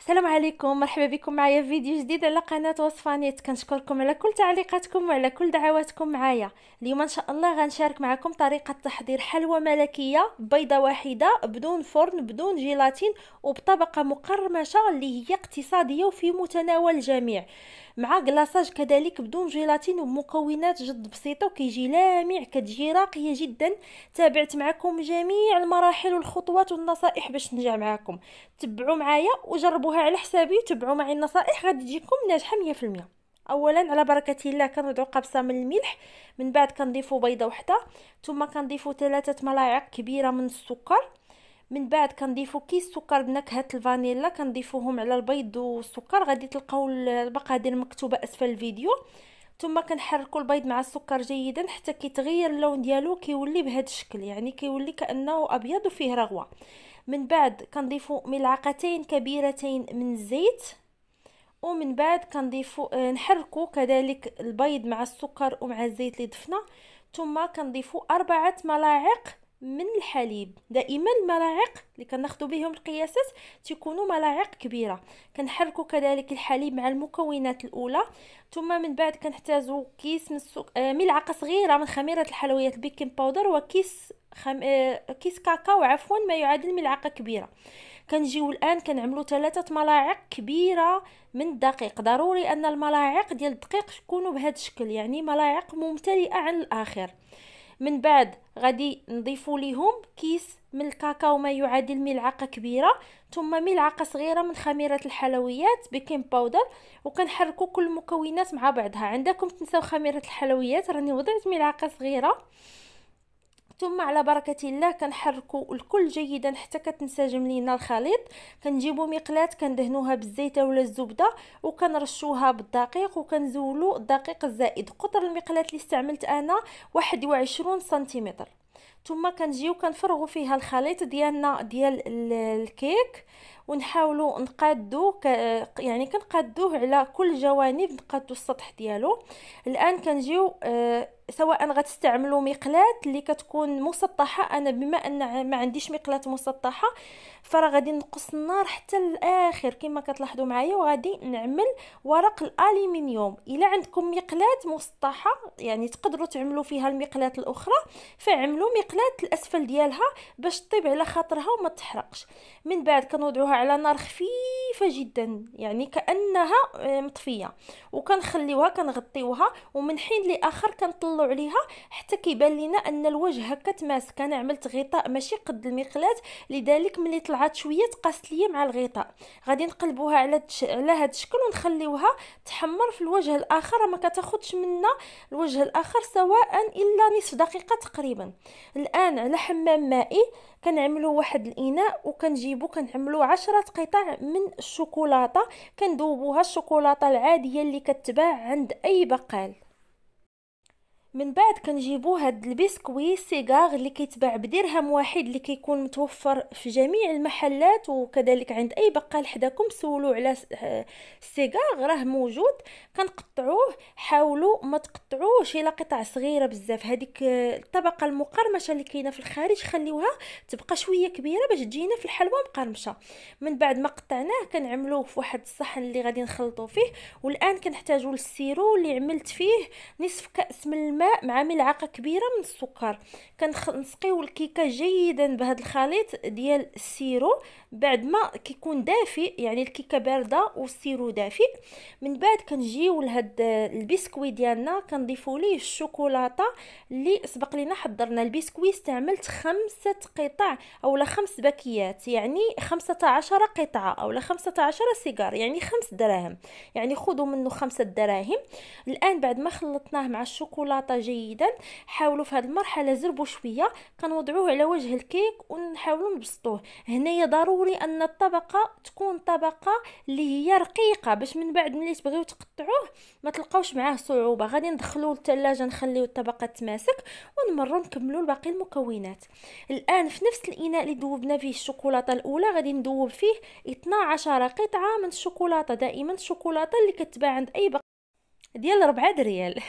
السلام عليكم مرحبا بكم معايا في فيديو جديد على قناه وصفانيت كنشكركم على كل تعليقاتكم وعلى كل دعواتكم معايا اليوم ان شاء الله غنشارك معكم طريقه تحضير حلوى ملكيه بيضه واحده بدون فرن بدون جيلاتين وبطبقه مقرمشه اللي هي اقتصاديه وفي متناول الجميع مع كلاصاج كذلك بدون جيلاتين ومكونات جد بسيطه وكيجي لامع كتجي راقيه جدا تابعت معكم جميع المراحل والخطوات والنصائح باش نجع معكم تبعوا معايا وجربوها على حسابي وتبعوا معي النصائح غادي تجيكم ناجحه 100% اولا على بركه الله كنوضعوا قبصه من الملح من بعد كنضيفوا بيضه وحده ثم كنضيفوا ثلاثه ملاعق كبيره من السكر من بعد كنضيفو كيس سكر بنكهه الفانيلا كنضيفوهم على البيض والسكر غادي تلقاو المقادير مكتوبه اسفل الفيديو ثم كنحركوا البيض مع السكر جيدا حتى كيتغير اللون ديالو كيولي بهذا الشكل يعني كيولي كانه ابيض وفيه رغوه من بعد كنضيفو ملعقتين كبيرتين من الزيت ومن بعد كنضيفو آه، نحركوا كذلك البيض مع السكر ومع الزيت اللي ضفنا ثم كنضيفو اربعه ملاعق من الحليب دائما الملاعق اللي كناخذوا بهم القياسات تيكونوا ملاعق كبيره كنحركوا كذلك الحليب مع المكونات الاولى ثم من بعد كنحتاجوا كيس من السوق آه، ملعقه صغيره من خميره الحلويات البيكنج باودر وكيس خم... آه، كيس كاكاو عفوا ما يعادل ملعقه كبيره كنجيو الان كنعملو ثلاثه ملاعق كبيره من الدقيق ضروري ان الملاعق ديال الدقيق تكونوا بهذا الشكل يعني ملاعق ممتلئه عن الاخر من بعد غادي نضيفوا ليهم كيس من الكاكاو ما يعادل ملعقه كبيره ثم ملعقه صغيره من خميره الحلويات بيكنج باودر وكنحركوا كل المكونات مع بعضها عندكم تنساو خميره الحلويات راني وضعت ملعقه صغيره ثم على بركه الله كنحركو الكل جيدا حتى كتنسجم لينا الخليط كنجيبو مقلاه كندهنوها بالزيت ولا الزبده وكنرشوها بالدقيق وكنزولو الدقيق الزائد قطر المقلاه اللي استعملت انا 21 سنتيمتر ثم كنجيو كنفرغوا فيها الخليط ديالنا ديال الكيك ونحاولوا نقادو ك... يعني كنقادوه على كل جوانب نقادو السطح ديالو الان كنجيو آه سواء غتستعملوا مقلاه اللي كتكون مسطحه انا بما ان ما عنديش مقلاه مسطحه فرا غادي نقص النار حتى الاخر كما كتلاحظوا معايا وغادي نعمل ورق الالومنيوم الا عندكم مقلاه مسطحه يعني تقدروا تعملوا فيها المقلاه الاخرى فعملوا مقلاه الاسفل ديالها باش طيب على خاطرها وما تحرقش من بعد كنوضعوها على نار خفيفه جدا يعني كانها آه، مطفيه وكنخليوها كنغطيوها ومن حين لاخر كنطلع كنطلعوا عليها حتى كيبان لينا ان الوجه هكا تماسك انا عملت غطاء ماشي قد المقلاه لذلك ملي طلعت شويه تقاست ليا مع الغطاء غادي نقلبوها على تش... على هذا الشكل ونخليوها تحمر في الوجه الاخر ما كتاخذش منا الوجه الاخر سواء الا نصف دقيقه تقريبا الان على حمام مائي كنعملوا واحد الاناء وكنجيبوا كنعملوا عشرة قطع من الشوكولاته كندوبوها الشوكولاته العاديه اللي كتباع عند اي بقال من بعد كنجيبو هاد البسكوي سيغار اللي كيتباع بدرهم واحد اللي كيكون متوفر في جميع المحلات وكذلك عند اي بقال حداكم سولوا على آه، السيغار راه موجود كنقطعوه حاولوا ما تقطعوش الى قطع صغيره بزاف هذيك آه، الطبقه المقرمشه اللي كاينه في الخارج خليوها تبقى شويه كبيره باش تجينا في الحلوى مقرمشه من بعد ما قطعناه كنعملوه في واحد الصحن اللي غادي نخلطو فيه والان كنحتاجو للسيرو اللي عملت فيه نصف كاس من الماء الماء مع ملعقه كبيره من السكر كنسقيو الكيكه جيدا بهذا الخليط ديال السيرو بعد ما كيكون دافئ يعني الكيكه بارده والسيرو دافئ من بعد كنجيو لهاد البسكوي ديالنا كنضيفوا ليه الشوكولاته اللي سبق لينا حضرنا البسكوي استعملت خمسة قطع اولا خمس باكيات يعني خمسة عشر قطعه اولا عشر سيجار يعني خمس دراهم يعني خذوا منه خمسة دراهم الان بعد ما خلطناه مع الشوكولاته الخلطه جيدا حاولوا في هذه المرحله زربوا شويه كنوضعوه على وجه الكيك ونحاولوا نبسطوه هنايا ضروري ان الطبقه تكون طبقه اللي هي رقيقه باش من بعد ملي تبغيو تقطعوه ما تلقاوش معاه صعوبه غادي ندخلوه للثلاجه نخليو الطبقه تماسك ونمروا نكملوا باقي المكونات الان في نفس الاناء اللي ذوبنا فيه الشوكولاته الاولى غادي نذوب فيه 12 قطعه من الشوكولاته دائما الشوكولاته اللي كتباع عند اي ديال 4 دريال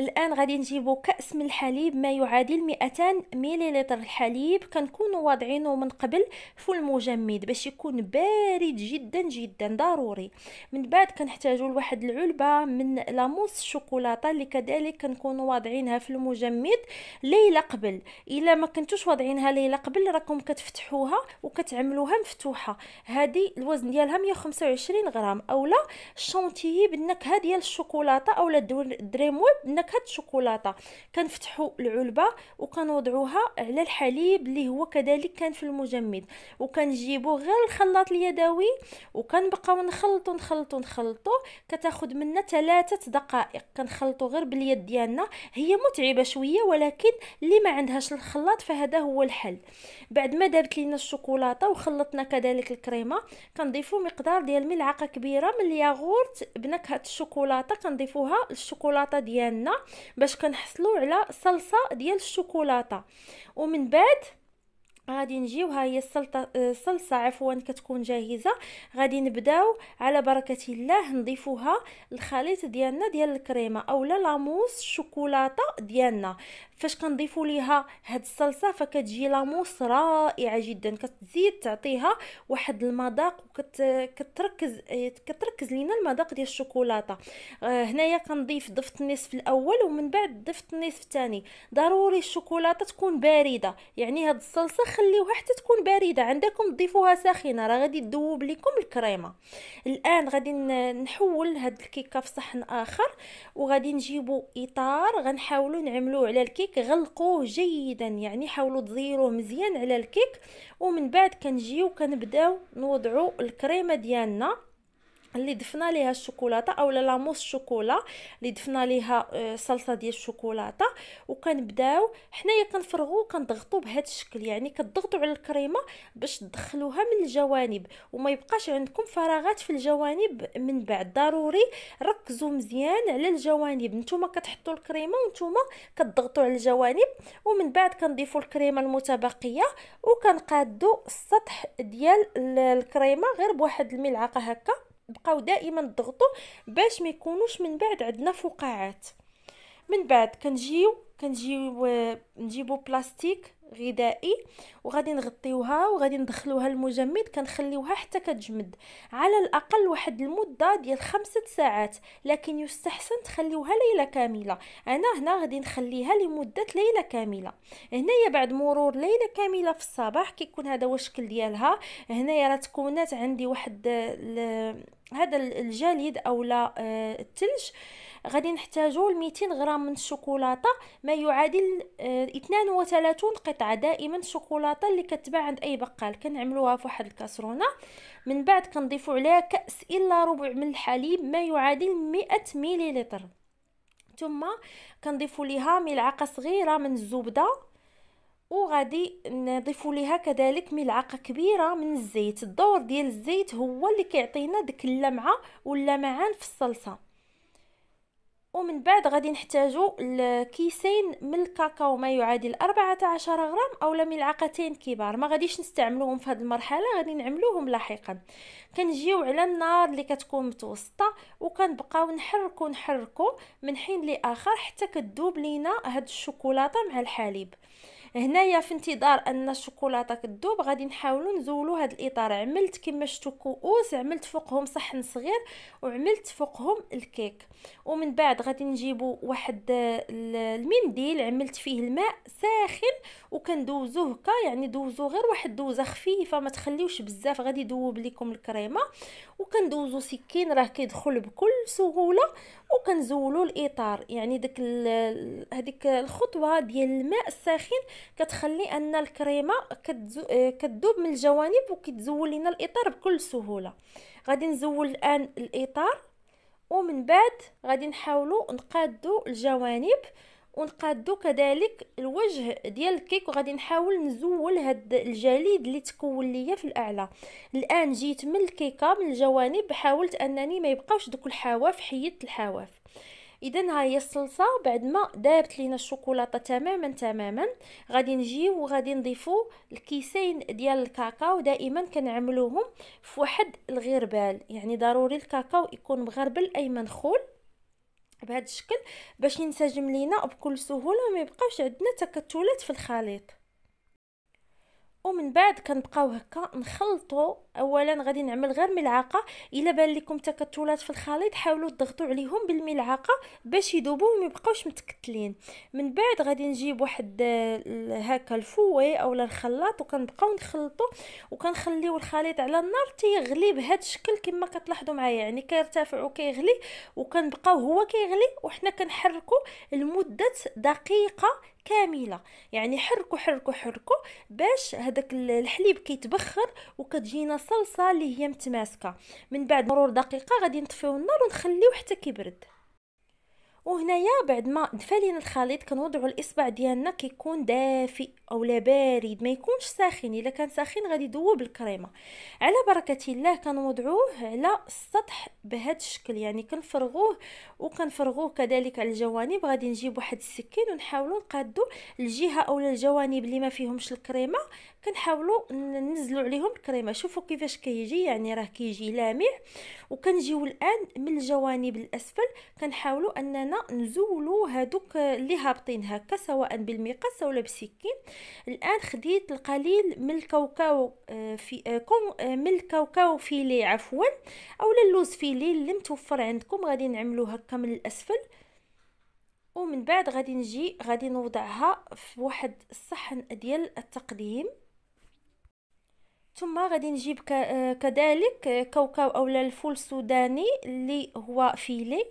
الان غادي نجيبو كاس من الحليب ما يعادل 200 مليلتر الحليب كنكونوا واضعينه من قبل في المجمد باش يكون بارد جدا جدا ضروري من بعد كنحتاجو لواحد العلبه من لاموس الشوكولاته اللي كذلك كنكونوا واضعينها في المجمد ليله قبل الا ما كنتوش واضعينها ليله قبل راكم كتفتحوها وكتعملوها مفتوحه هذه الوزن ديالها 125 غرام اولا شونتيي بالنكهه ديال الشوكولاته اولا دريمول نكهه الشوكولاته كنفتحوا العلبه وكنوضعوها على الحليب اللي هو كذلك كان في المجمد وكنجيبوا غير الخلاط اليدوي وكنبقاو نخلطو نخلطو نخلطو كتاخد منا ثلاثة دقائق كنخلطو غير باليد ديالنا هي متعبه شويه ولكن اللي ما عندهاش الخلاط فهذا هو الحل بعد ما دابت لينا الشوكولاته وخلطنا كذلك الكريمه كنضيفو مقدار ديال ملعقه كبيره من الياغورت بنكهه الشوكولاته كنضيفوها للشوكولاته ديالنا ديالنا باش كنحصلوا على صلصه ديال الشوكولاته ومن بعد غادي نجيو ها هي الصلصه آه، عفوا كتكون جاهزه غادي نبداو على بركه الله نضيفوها الخليط ديالنا ديال الكريمه اولا لاموس الشوكولاته ديالنا فاش كنضيفوا ليها هاد الصلصه فكتجي لاموس رائعه جدا كتزيد تعطيها واحد المذاق وكتركز آه، كتركز لينا المذاق ديال الشوكولاته آه، هنايا كنضيف ضفت النصف الاول ومن بعد ضفت النصف الثاني ضروري الشوكولاته تكون بارده يعني هاد الصلصه خليوها حتى تكون بارده عندكم تضيفوها ساخنه راه غادي تذوب لكم الكريمه الان غادي نحول هاد الكيكه في صحن اخر وغادي نجيبو اطار غنحاولوا نعملوه على الكيك غلقوه جيدا يعني حاولوا تزيروه مزيان على الكيك ومن بعد كنجيو كنبداو نوضعو الكريمه ديالنا اللي دفنا ليها الشوكولاته اولا لاموس شوكولا اللي دفنا ليها آه، صلصه ديال الشوكولاته وكنبداو حنايا كنفرغوا وكنضغطوا بهذا الشكل يعني كتضغطوا على الكريمه باش تدخلوها من الجوانب وما يبقاش عندكم فراغات في الجوانب من بعد ضروري ركزوا مزيان على الجوانب نتوما كتحطوا الكريمه ونتوما كتضغطوا على الجوانب ومن بعد كنضيفوا الكريمه المتبقيه وكنقادوا السطح ديال الكريمه غير بواحد الملعقه هكا بقاو دائما ضغطوا باش ما يكونوش من بعد عندنا فقاعات من بعد كنجيو كنجيو آه، نجيبو بلاستيك غذائي وغادي نغطيوها وغادي ندخلوها المجمد كنخليوها حتى كتجمد على الاقل واحد المده ديال خمسة ساعات لكن يستحسن تخليوها ليله كامله انا هنا غادي نخليها لمده ليله كامله هنايا بعد مرور ليله كامله في الصباح كيكون هذا هو الشكل ديالها هنايا راه تكونات عندي واحد هذا الجليد او لا الثلج آه غادي نحتاجو 200 غرام من الشوكولاته ما يعادل 32 آه، قطعه دائما الشوكولاته اللي كتباع عند اي بقال كنعملوها في واحد الكاسرونه من بعد كنضيفو عليها كاس الا ربع من الحليب ما يعادل 100 مليلتر ثم كنضيفو ليها ملعقه صغيره من الزبده وغادي نضيفوا ليها كذلك ملعقه كبيره من الزيت الدور ديال الزيت هو اللي كيعطينا ديك اللمعه واللمعان في الصلصه ومن بعد غادي نحتاجو كيسين من الكاكاو ما يعادل 14 غرام اولا ملعقتين كبار ما غاديش نستعملوهم في هذه المرحله غادي نعملوهم لاحقا كنجيو على النار اللي كتكون متوسطه وكنبقاو نحركو نحركو من حين لاخر حتى كتذوب لينا هاد الشوكولاته مع الحليب هنايا في انتظار ان الشوكولاته كذوب غادي نحاولوا نزولوا هذا الاطار عملت كما شفتوا كؤوس عملت فوقهم صحن صغير وعملت فوقهم الكيك ومن بعد غادي نجيبوا واحد المنديل عملت فيه الماء ساخن وكندوزوه هكا يعني دوزوا غير واحد دوزه خفيفه ما تخليوش بزاف غادي يذوب لكم الكريمه وكندوزوا سكين راه كيدخل بكل سهوله وكنزولوا الاطار يعني داك هذيك الخطوه ديال الماء الساخن كتخلي ان الكريمه كتذوب من الجوانب وكتزول لنا الاطار بكل سهوله غادي نزول الان الاطار ومن بعد غادي نحاولوا نقادوا الجوانب ونقادو كذلك الوجه ديال الكيك وغادي نحاول نزول هاد الجليد اللي تكون ليا في الاعلى الان جيت من الكيكه من الجوانب حاولت انني ما يبقاوش دوك الحواف حيدت الحواف اذا ها هي الصلصه بعد ما دابت لينا الشوكولاته تماما تماما غادي نجيو وغادي نضيفو الكيسين ديال الكاكاو دائما كنعملوهم في واحد الغربال يعني ضروري الكاكاو يكون مغربل اي منخول بهذا الشكل باش ينسجم لينا بكل سهوله وما يبقاوش عندنا تكتلات في الخليط ومن بعد كنبقاو هكا نخلطو اولا غادي نعمل غير ملعقه الا بان لكم تكتلات في الخليط حاولوا تضغطوا عليهم بالملعقه باش يذوبوا وما يبقاوش متكتلين من بعد غادي نجيب واحد آه، هكا الفوي اولا الخلاط وكنبقاو نخلطو وكنخليو الخليط على النار تيغلي بهذا الشكل كما كتلاحظوا معايا يعني كيرتفع وكيغلي وكنبقاو هو كيغلي وحنا كنحركو لمده دقيقه كامله يعني حركوا حركوا حركوا باش هذاك الحليب كيتبخر وكتجينا صلصه اللي هي متماسكه من بعد مرور دقيقه غادي نطفيو النار ونخليه حتى كيبرد وهنايا بعد ما دفى لينا الخليط كنوضعوا الاصبع ديالنا كيكون دافئ اولا بارد ما يكونش ساخن الا كان ساخن غادي يذوب الكريمه على بركه الله كنوضعوه على السطح بهذا الشكل يعني كنفرغوه وكنفرغوه كذلك على الجوانب غادي نجيب واحد السكين ونحاولوا نقادو الجهه اولا الجوانب اللي ما فيهمش الكريمه كنحاولوا ننزلوا عليهم الكريمه شوفوا كيفاش كيجي يعني راه كيجي لامع وكنجيو الان من الجوانب الاسفل كنحاولوا اننا نزولوا هادوك اللي هابطين هكا سواء بالمقص او بسكين الان خديت القليل من الكاوكاو آه، في آه، آه، من الكاوكاو فيلي عفوا اولا اللوز فيلي اللي متوفر عندكم غادي نعملوا هكا من الاسفل ومن بعد غادي نجي غادي نوضعها في واحد الصحن ديال التقديم ثم غادي نجيب آه، كذلك كوكاو اولا الفول السوداني اللي هو فيلي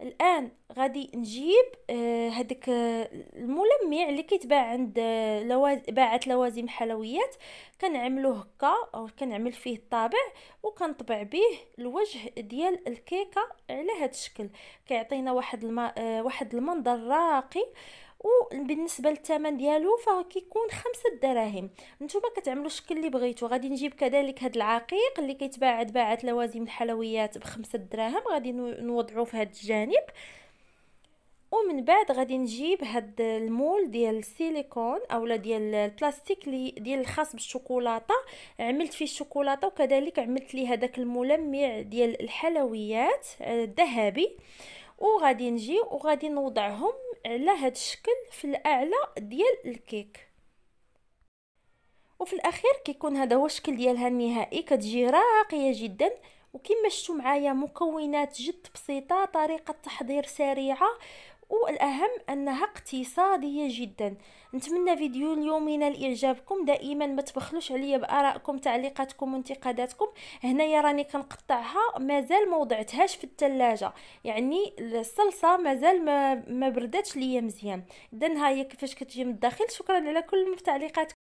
الان غادي نجيب آه، هذاك آه، الملمع اللي كيتباع عند لواز... باعه لوازم حلويات كنعملوه هكا او كنعمل فيه الطابع وكنطبع به الوجه ديال الكيكه على هذا الشكل كيعطينا واحد الم... واحد المنظر راقي وبالنسبه للثمن ديالو فكيكون خمسة دراهم نتوما كتعملوا الشكل اللي بغيتو غادي نجيب كذلك هاد العقيق اللي كيتباع باعة لوازم الحلويات بخمسة دراهم غادي نوضعو في هاد الجانب ومن بعد غادي نجيب هاد المول ديال السيليكون اولا ديال البلاستيك لي ديال الخاص بالشوكولاته عملت فيه الشوكولاته وكذلك عملت ليه هذاك الملمع ديال الحلويات آه، الذهبي وغادي نجي وغادي نوضعهم على هاد الشكل في الاعلى ديال الكيك وفي الاخير كيكون هذا هو الشكل ديالها النهائي كتجي راقيه جدا وكما شفتوا معايا مكونات جد بسيطه طريقه تحضير سريعه والاهم انها اقتصاديه جدا نتمنى فيديو اليومنا الاعجابكم دائما ما تبخلوش عليا بارائكم تعليقاتكم وانتقاداتكم هنايا راني كنقطعها مازال ما وضعتهاش في الثلاجه يعني الصلصه مازال ما ما ليا مزيان اذا ها هي كيفاش كتجي من الداخل شكرا على كل تعليقاتكم